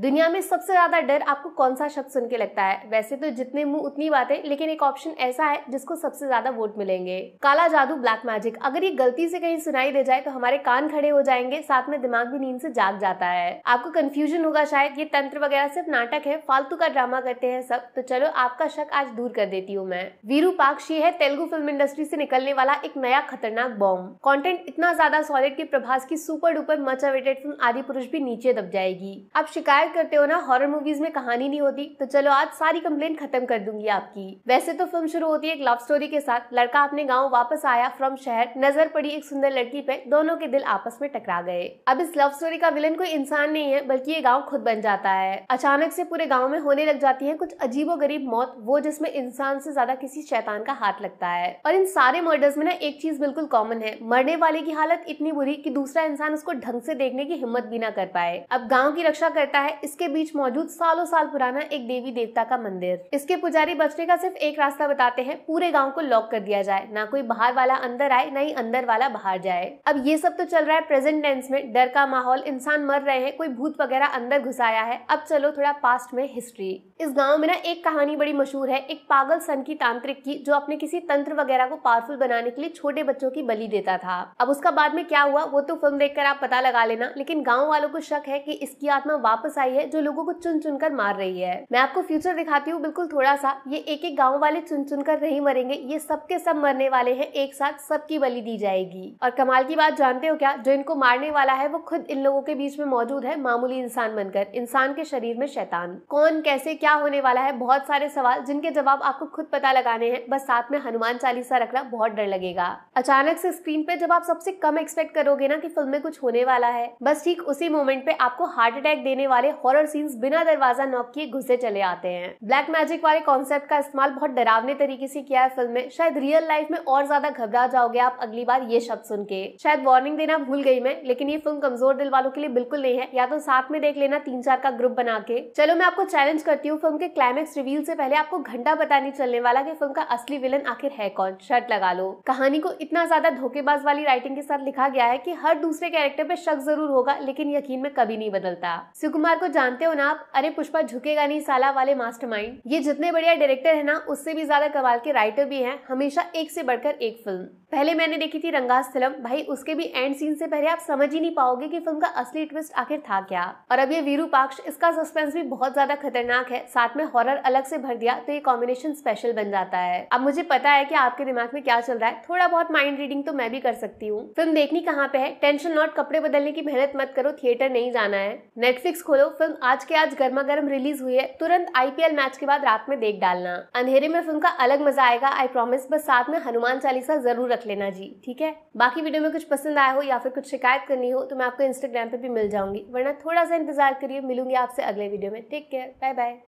दुनिया में सबसे ज्यादा डर आपको कौन सा शब्द सुन के लगता है वैसे तो जितने मुंह उतनी बातें लेकिन एक ऑप्शन ऐसा है जिसको सबसे ज्यादा वोट मिलेंगे काला जादू ब्लैक मैजिक अगर ये गलती से कहीं सुनाई दे जाए तो हमारे कान खड़े हो जाएंगे साथ में दिमाग भी नींद से जाग जाता है आपको कंफ्यूजन होगा शायद ये तंत्र वगैरह सिर्फ नाटक है फालतू का ड्रामा करते हैं सब तो चलो आपका शक आज दूर कर देती हूँ मैं वीरू पाक्षी है तेलुगु फिल्म इंडस्ट्री से निकलने वाला एक नया खतरनाक बॉम्ब कॉन्टेंट इतना ज्यादा सॉलिड की प्रभास की super duper much awaited film Adipurush भी नीचे दब जाएगी अब शिकायत प्यार करते हो ना हॉरर मूवीज में कहानी नहीं होती तो चलो आज सारी कंप्लेन खत्म कर दूंगी आपकी वैसे तो फिल्म शुरू होती है एक लव स्टोरी के साथ लड़का अपने गाँव वापस आया फ्रॉम शहर नजर पड़ी एक सुंदर लड़की पे दोनों के दिल आपस में टकरा गए अब इस लव स्टोरी का विलन कोई इंसान नहीं है बल्कि ये गाँव खुद बन जाता है अचानक से पूरे गाँव में होने लग जाती है कुछ अजीबो गरीब मौत वो जिसमें इंसान से ज्यादा किसी शैतान का हाथ लगता है और इन सारे मर्डर्स में ना एक चीज बिल्कुल कॉमन है मरने वाले की हालत इतनी बुरी कि दूसरा इंसान उसको ढंग से देखने की हिम्मत भी ना कर पाए अब गांव की रक्षा करता है इसके बीच मौजूद सालों साल पुराना एक देवी देवता का मंदिर इसके पुजारी बचने का सिर्फ एक रास्ता बताते हैं पूरे गाँव को लॉक कर दिया जाए ना कोई बाहर वाला अंदर आए ना ही अंदर वाला बाहर जाए अब ये सब तो चल रहा है प्रेजेंट टेंस में डर का माहौल इंसान मर रहे हैं कोई भूत वगैरह अंदर घुसाया है अब चलो थोड़ा पास्ट में हिस्ट्री इस गाँव में ना एक कहानी बड़ी मशहूर है एक पागल सन की तांत्रिक की जो अपने किसी तंत्र वगैरह को पावरफुल बनाने के लिए छोटे बच्चों की बलि देता था अब उसका बाद में क्या हुआ वो तो फिल्म देखकर आप पता लगा लेना लेकिन गाँव वालों को शक है की इसकी आत्मा वापस आई है जो लोगों को चुन चुन कर मार रही है मैं आपको फ्यूचर दिखाती हूँ बिल्कुल थोड़ा सा ये एक एक गाँव वाले चुन चुन कर नहीं मरेंगे ये सबके सब मरने वाले हैं एक साथ सबकी बलि दी जाएगी और कमाल की बात जानते हो क्या जो इनको मारने वाला है वो खुद इन लोगों के बीच में मौजूद है मामूली इंसान बनकर इंसान के शरीर में शैतान कौन कैसे क्या होने वाला है बहुत सारे सवाल जिनके जवाब आपको खुद पता लगाने हैं बस साथ में हनुमान चालीसा रखना बहुत डर लगेगा अचानक से स्क्रीन पे जब आप सबसे कम एक्सपेक्ट करोगे ना कि फिल्म में कुछ होने वाला है बस ठीक उसी मोमेंट पे आपको हार्ट अटैक देने वाले वाले हॉरर सीन्स बिना दरवाजा नॉक किए घुसे चले आते हैं ब्लैक मैजिक वाले कॉन्सेप्ट का इस्तेमाल बहुत डरावने तरीके से किया है फिल्म में शायद रियल लाइफ में और ज्यादा घबरा जाओगे आप अगली बार ये शब्द सुन के शायद वार्निंग देना भूल गई मैं लेकिन ये फिल्म कमजोर दिल वालों के लिए बिल्कुल नहीं है या तो साथ में देख लेना तीन चार का ग्रुप बना के चलो मैं आपको चैलेंज करती हूँ फिल्म के क्लाइमेक्स रिव्यू से पहले आपको घंटा पता नहीं चलने वाला की फिल्म का असली विलन आखिर है कौन शर्ट लगा लो कहानी को इतना ज्यादा धोखेबाज वाली राइटिंग के साथ लिखा गया है की हर दूसरे कैरेक्टर पे शक जरूर होगा लेकिन यकीन में कभी नहीं बदलता सुकुमार को जानते हो ना आप अरे पुष्पा झुकेगा नहीं साला वाले मास्टरमाइंड ये जितने बढ़िया डायरेक्टर है ना उससे भी ज्यादा कवाल के राइटर भी हैं हमेशा एक से बढ़कर एक फिल्म पहले मैंने देखी थी फिल्म भाई उसके भी एंड सीन से पहले आप समझ ही नहीं पाओगे कि फिल्म का असली ट्विस्ट आखिर था क्या और अब ये वीरू पाक्ष इसका सस्पेंस भी बहुत ज्यादा खतरनाक है साथ में हॉरर अलग से भर दिया तो ये कॉम्बिनेशन स्पेशल बन जाता है अब मुझे पता है की आपके दिमाग में क्या चल रहा है थोड़ा बहुत माइंड रीडिंग तो मैं भी कर सकती हूँ फिल्म देखनी कहाँ पे है टेंशन नॉट कपड़े बदलने की मेहनत मत करो थिएटर नहीं जाना है नेटफ्लिक्स खोलो लोग फिल्म आज के आज गर्मा गर्म रिलीज हुई है तुरंत आईपीएल मैच के बाद रात में देख डालना अंधेरे में फिल्म का अलग मजा आएगा आई प्रॉमिस बस साथ में हनुमान चालीसा जरूर रख लेना जी ठीक है बाकी वीडियो में कुछ पसंद आया हो या फिर कुछ शिकायत करनी हो तो मैं आपको इंस्टाग्राम पे भी मिल जाऊंगी वरना थोड़ा सा इंतजार करिए मिलूंगी आपसे अगले वीडियो में टेक केयर बाय बाय